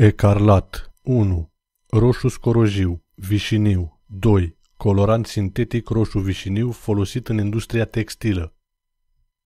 Ecarlat 1. Roșu scorojiu, vișiniu 2. Colorant sintetic roșu-vișiniu folosit în industria textilă